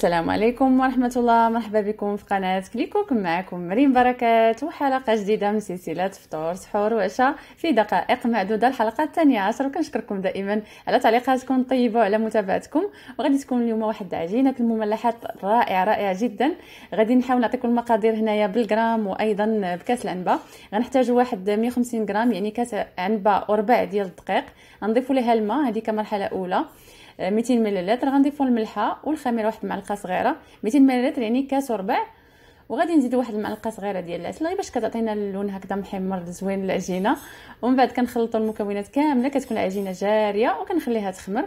السلام عليكم ورحمة الله مرحبا بكم في قناة كليكوك معكم مريم بركات وحلقة جديدة من سلسلة فطور سحور وعشاء في دقائق معدودة الحلقة الثانية عشر وكنشكركم دائما على تعليقاتكم الطيبة وعلى متابعتكم وغادي تكون اليوم واحد عجينة المملحات رائعة رائعة جدا غادي نحاول نعطيكم المقادير هنايا بالغرام وأيضا بكاس العنبة غنحتاجو واحد 150 غرام يعني كاس عنبة وربع ديال الدقيق غنضيفو ليها الماء هذه كمرحلة أولى 200 مللتر غنضيفو الملحه والخميره واحد المعلقه صغيره 200 مللتر يعني كاس وربع وغادي نزيدو واحد المعلقه صغيره ديال العسل غير باش كتعطينا اللون هكذا محمر زوين العجينه ومن بعد كنخلطو المكونات كامله كتكون العجينه جاريه وكنخليها تخمر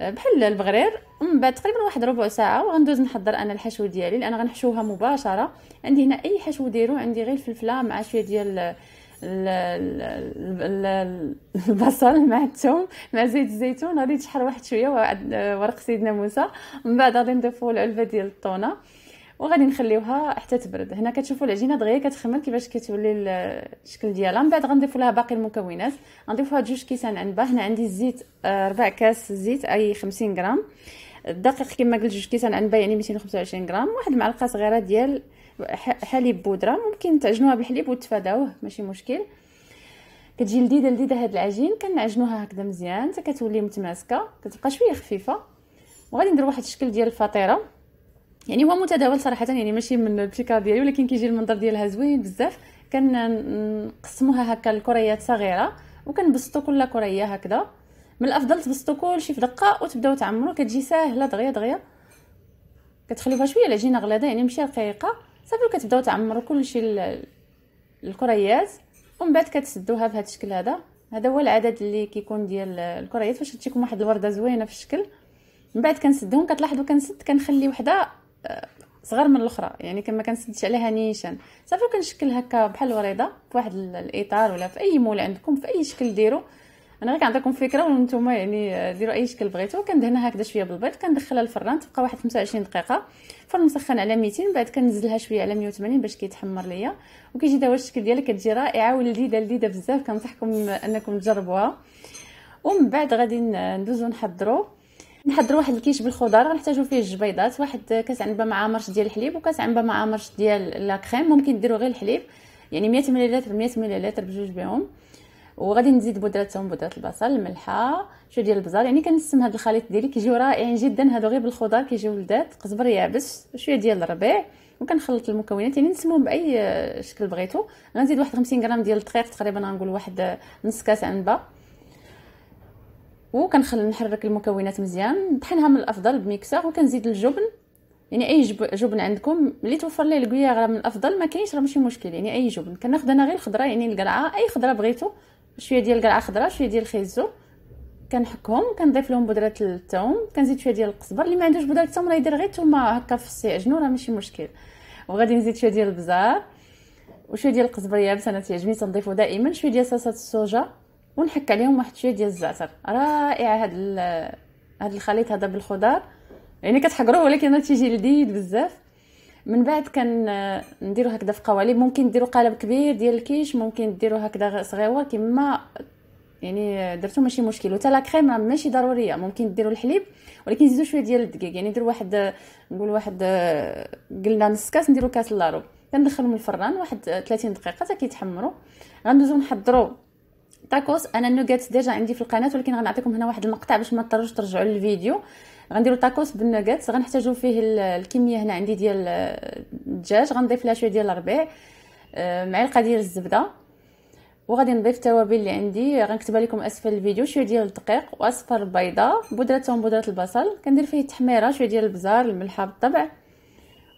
آه، بحال البغرير ومن بعد تقريبا واحد ربع ساعه وغندوز نحضر انا الحشو ديالي لان غنحشوها مباشره عندي هنا اي حشو ديرو عندي غير الفلفله مع شويه ديال البصل مع الثوم مع زيت الزيتون غادي تشحر واحد شويه ورق سيدنا موسى من بعد غادي نضيفوا العلبه ديال الطونه وغادي نخليوها حتى تبرد هنا كتشوفوا العجينه دغيا كتخمر كيفاش كتولي الشكل ديالها من بعد غنضيفوا لها باقي المكونات غنضيفوها جوج كيسان عنبه هنا عندي الزيت آه، ربع كاس زيت اي 50 غرام الدقيق كما قلت جوج كيسان عنبه يعني 225 غرام واحد معلقه صغيره ديال حليب بودره ممكن تعجنوها بالحليب وتفاداوه ماشي مشكل كتجي لذيذه لذيذه هاد العجين كنعجنوها هكذا مزيان حتى كتولي متماسكه كتبقى شويه خفيفه وغادي ندير واحد الشكل ديال الفطيره يعني هو متداول صراحه يعني ماشي من البيكار ديالي ولكن كيجي المنظر ديالها زوين بزاف كنقسموها هكا لكريات صغيره وكنبسطوا كل كريه هكذا من الافضل تبسطوا كلشي في دقه وتبداو تعمروا كتجي ساهله دغيا دغيا كتخليوها شويه العجينه غلاده يعني ماشي رقيقه صافي وكتبداو تعمروا كلشي الكريات ومن بعد كتسدوها بهذا الشكل هذا هذا هو العدد اللي كيكون ديال الكريات فاش تجيكم واحد الورده زوينه في الشكل من بعد كنسدهم كتلاحظوا كنسد كنخلي وحده آه، صغر من الاخرى يعني كما كنسدش عليها نيشان صافي كنشكل هكا بحال الوريضه واحد الاطار ولا في اي مول عندكم في اي شكل ديرو انا غير كنعطيكم فكره وانتم يعني ديروا اي شكل بغيتو كندهنها هكذا شويه بالبيض كندخلها للفران تبقى واحد 25 دقيقه الفرن مسخن على 200 بعد كنزلها شويه على 180 باش كيتحمر ليا وكيجي دابا الشكل ديالها كتجي رائعه ولذيذه لذيذه بزاف كنصحكم انكم تجربوها ومن بعد غادي ندوزو نحضرو نحضروا واحد الكيش بالخضار غنحتاجو فيه جوج بيضات واحد كاس عنبه مع مرش ديال الحليب وكاس عنبه مع مرش ديال لا كريم ممكن ديروا غير الحليب يعني 100 ملل 100 ملل بجوج بهم وغادي نزيد بودره الثوم بودره البصل الملحه شويه ديال البزار يعني كنسم هذا الخليط ديالي كيجيو رائعين جدا هادو غير بالخضار كيجيو لذات قزبر يابس شويه ديال الربيع وكنخلط المكونات يعني نسموهم باي شكل بغيتو غنزيد واحد 50 غرام ديال الدقيق تقريبا غنقول واحد نص كاس عنبه وكنخلي نحرك المكونات مزيان نطحنها من الافضل بميكسر وكنزيد الجبن يعني اي جبن عندكم اللي توفر ليه الكويا من الافضل ما كاينش راه ماشي مشكل يعني اي جبن كناخذ انا غير الخضره يعني القرعه اي خضره بغيتو شويه ديال القرعه خضراء شويه ديال الخيزو كنحكهم كنضيف لهم بودره الثوم كنزيد شويه ديال القزبر اللي ما عندوش بودره الثوم راه يدير غير ثوم هكا في السيعجنو راه ماشي مشكل وغادي نزيد شويه ديال البزار وشويه ديال القزبر يابس انا تيعجبني تنضيفو دائما شويه ديال صلصه الصوجه ونحك عليهم واحد شويه ديال الزعتر رائع هاد هاد الخليط هذا بالخضار يعني كتحقروه ولكن تيجي لذيذ بزاف من بعد آه، نديرو هكذا في قوالب ممكن ديروا قالب كبير ديال الكيش ممكن ديروا هكذا صغيوه كما يعني آه، درتو ماشي مشكل وتا لا كريم ماشي ضروريه ممكن ديروا الحليب ولكن زيدوا شويه ديال الدقيق يعني دير واحد آه، نقول واحد قلنا نص كاس نديروا كاس لارو كندخلهم الفران واحد 30 دقيقه حتى كيتحمروا غندوزو نحضروا تاكوس انا النوغيتس ديجا عندي في القناه ولكن غنعطيكم هنا واحد المقطع باش ما تضطروش ترجعوا للفيديو غنديروا تاكوس بالنوغيتس غنحتاجوا فيه الكميه هنا عندي ديال الدجاج غنضيف لها شويه ديال الربيع آه، معلقه ديال الزبده وغادي نضيف التوابل اللي عندي غنكتبها لكم اسفل الفيديو شويه ديال الدقيق واصفر بيضه بودره ثوم بودره البصل كندير فيه التحميره شويه ديال البزار الملحه بالطبع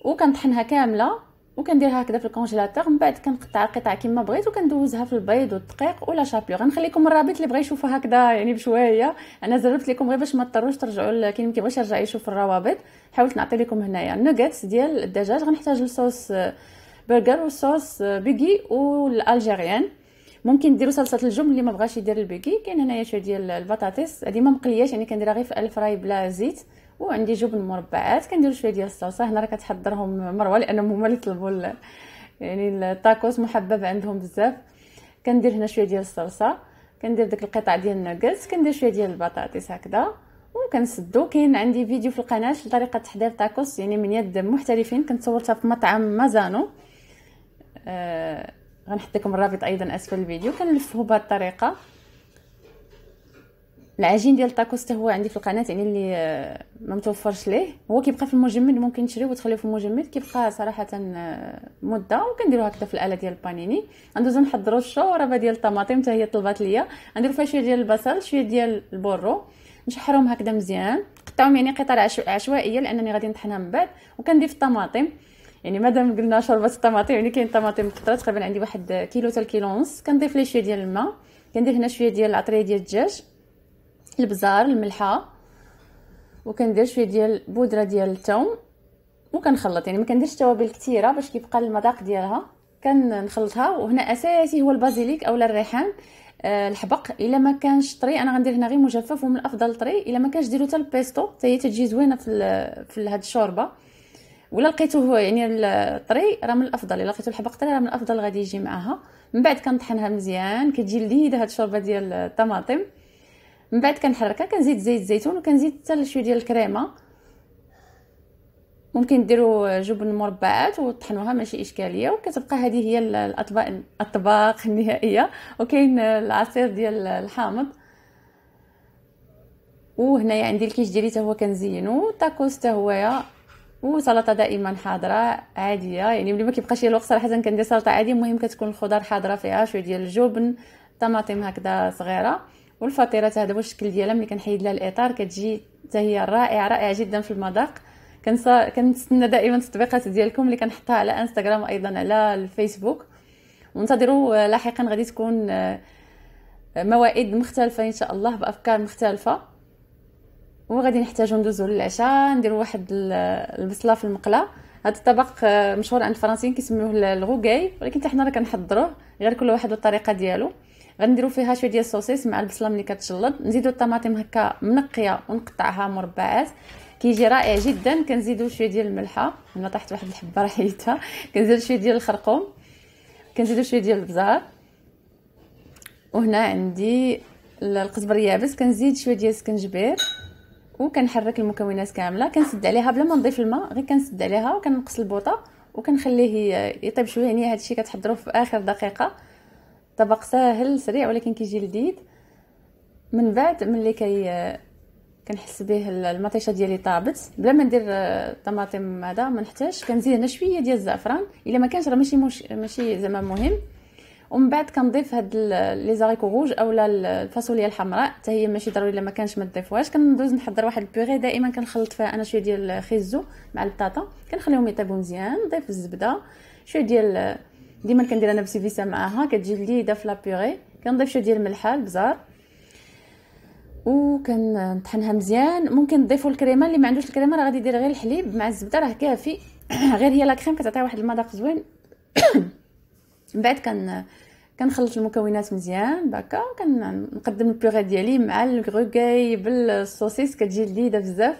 وكنطحنها كامله وكنديرها هكذا في الكونجيلاتور من بعد كنقطع القطع كما بغيت وكندوزها في البيض والدقيق ولا شابلو غنخليكم الرابط اللي بغى يشوفها هكذا يعني بشويه انا زربت لكم غير باش ما تضطروش ترجعوا كاين ما كيبغيش يرجع يشوف الروابط حاولت نعطي لكم هنايا النوغتس ديال الدجاج غنحتاج لصوص برجر آه، وصوص آه، بيغي والالجيريان ممكن ديروا صلصه الجبن اللي ما بغاش يدير البيغي كاين هنايا شويه ديال البطاطس هذه ما مقلياش يعني كنديرها غير في الفراي بلا زيت وعندي جبن مربعات كندير شويه ديال الصلصه هنا راه كتحضرهم مروه لانهم هما اللي طلبوا يعني الطاكوس محبب عندهم بزاف كندير هنا شويه ديال الصلصه كندير ديك القطع ديال الناجتس كندير شويه ديال البطاطس هكذا وكنسدو كاين عندي فيديو في القناه لطريقه تحضير تاكوس يعني من يد محترفين كنت صورتها في مطعم مازانو آه غنحط لكم الرابط ايضا اسفل الفيديو كنلفه بهذه الطريقه العجين ديال الطاكوس هو عندي في القناه يعني اللي آه، ما متوفرش ليه هو كيبقى في المجمد ممكن تشريوه وتخليه في المجمد كيبقى صراحه آه، مده وكنديرو هكذا في الاله ديال البانيني غندوزو نحضرو الشوربه ديال الطماطم حتى هي طلبات ليا غندير فيها شويه ديال البصل شويه ديال البرو نشحرهم هكذا مزيان نقطعهم يعني قطع عشوائيه لانني غادي نطحنها من بعد وكنضيف الطماطم يعني مادام قلنا شوربه الطماطم يعني كاين طماطم مقطره تقريبا عندي واحد كيلو حتى كيلو ونص كنضيف ليه شويه ديال الماء كندير هنا شويه ديال العطريه ديال الدجاج البزار الملحه وكندير شويه ديال بودره ديال الثوم وكنخلط يعني ما كنديرش توابل كثيره باش كيبقى المذاق ديالها كنخلطها وهنا اساسي هو البازيليك اولا الريحان أه الحبق الا ما كانش طري انا غندير هنا غير مجفف ومن الافضل طري الا ما كانش ديروا حتى البيستو حتى هي تجي زوينه في في هذه الشوربه ولا لقيتوه يعني الطري راه من الافضل الا لقيتو الحبق طري راه من الافضل غادي يجي معاها من بعد كنطحنها مزيان كتجي لذيذه هاد الشوربه ديال الطماطم من بعد كنحركها كنزيد زيت الزيتون وكنزيد حتى شويه ديال الكريمه ممكن ديروا جبن مربعات وطحنوها ماشي اشكاليه وكتبقى هذه هي الاطباق الاطباق النهائيه وكاين العصير ديال الحامض وهنايا عندي الكيش ديالي حتى هو كنزينو تاكوس حتى هويا وسلطه دائما حاضره عاديه يعني ملي ما كيبقاش الوقت صراحه كندير سلطه عاديه المهم كتكون الخضر حاضره فيها شويه ديال الجبن طماطم هكذا صغيره والفطيره هذا هو الشكل ديالها ملي كنحيد لها الاطار كتجي حتى هي رائعه رائعه جدا في المذاق كنتسنى دائما التطبيقات ديالكم اللي كنحطها على انستغرام وايضا على الفيسبوك وانتظروا لاحقا غادي تكون آه، موائد مختلفه ان شاء الله بافكار مختلفه وغادي نحتاجو ندوزو للعشاء نديرو واحد البصله في المقله هذا الطبق آه، مشهور عند الفرنسيين كيسميوه الغوغاي ولكن حتى حنا راه كنحضروه غير كل واحد والطريقه ديالو غنديروا فيها شويه ديال الصوصيص مع البصله ملي كتشلط نزيدوا الطماطم هكا منقيه ونقطعها مربعات كيجي رائع جدا كنزيدوا شويه ديال الملحه هنا طاحت واحد الحبه راه حيتها كنزيد شويه ديال الخرقوم كنزيدوا شويه ديال البزار وهنا عندي القزبر يابس كنزيد شويه ديال السكنجبير وكنحرك المكونات كامله كنسد عليها بلا ما نضيف الماء غير كنسد عليها وكنقص البوطه وكنخليه يطيب شويه يعني هادشي كتحضروه في اخر دقيقه طبق ساهل سريع ولكن كيجي لذيذ من بعد ملي كي كنحس به المطيشه ديالي طابت بلا ما ندير آه، طماطم هذا ما نحتاجش كنزيد هنا شويه ديال الزعفران الا ما كانش راه ماشي مش ماشي زعما مهم ومن بعد كنضيف هاد لي زاريكو روج اولا الفاصوليا الحمراء حتى هي ماشي ضروري الا ما كانش ما تضيفوهاش كندوز نحضر واحد البوغي دائما كنخلط فيها انا شويه ديال الخيزو مع البطاطا كنخليهم يطيبوا مزيان نضيف الزبده شويه ديال ديما كندير انا بسيفيسا معاها كتجي لذيذه في لابيغي كنضيف شويه ديال الملحه البزار وكنطحنها مزيان ممكن تضيفوا الكريمه اللي ما عندوش الكريمه راه غادي يدير غير الحليب مع الزبده راه كافي غير هي لا كريم كتعطي واحد المذاق زوين من بعد كن كنخلط المكونات مزيان داكا كنقدم البيغي ديالي مع الكروغي بالصوصيس كتجي لذيذه بزاف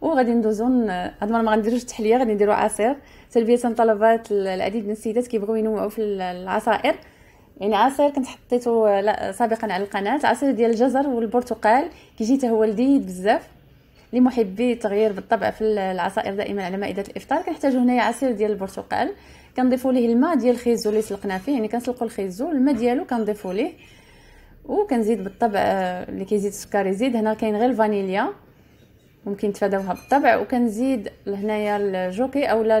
وغادي ندوزو هاد المره ما غنديروش التحليه غادي نديرو عصير تلبيه طلبات العديد من السيدات كيبغيو ينوعوا في العصائر يعني عصير كنت حطيته سابقا على القناه عصير ديال الجزر والبرتقال كيجي حتى هو لذيذ بزاف لمحبي التغيير بالطبع في العصائر دائما على مائده الافطار كنحتاجو هنايا عصير ديال البرتقال كنضيفوا ليه الماء ديال الخيزو اللي سلقنا فيه يعني كنسلقوا الخيزو الماء ديالو كنضيفوا ليه وكنزيد بالطبع آه، اللي كيزيد السكر يزيد هنا كاين غير الفانيليا ممكن نتفاداوها بالطبع وكنزيد لهنايا الجوكي اولا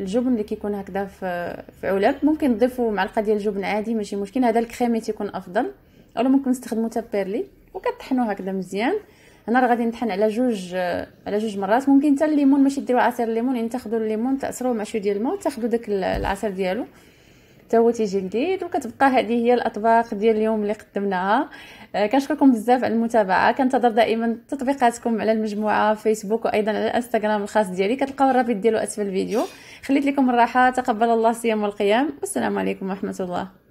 الجبن اللي كيكون هكذا في في علب ممكن تضيفوا معلقه ديال الجبن عادي ماشي مشكل هذا الكريمي تيكون افضل او ممكن نستخدمو تا بيرلي وكطحنوه هكذا مزيان هنا راه غادي نطحن على جوج على جوج مرات ممكن حتى الليمون ماشي ديروا عصير الليمون يعني تاخذوا الليمون تعصروه مع شويه ديال الماء وتاخذوا داك العصير ديالو حتى هو تيجي جديد وكتبقى هذه هي الاطباق ديال اليوم اللي قدمناها آه، كنشكركم بزاف على المتابعه كنتظر دائما تطبيقاتكم على المجموعه فيسبوك وايضا على الانستغرام الخاص ديالي كتلقاو الرابط ديالو اسفل الفيديو خليت لكم الراحه تقبل الله الصيام والقيام والسلام عليكم ورحمه الله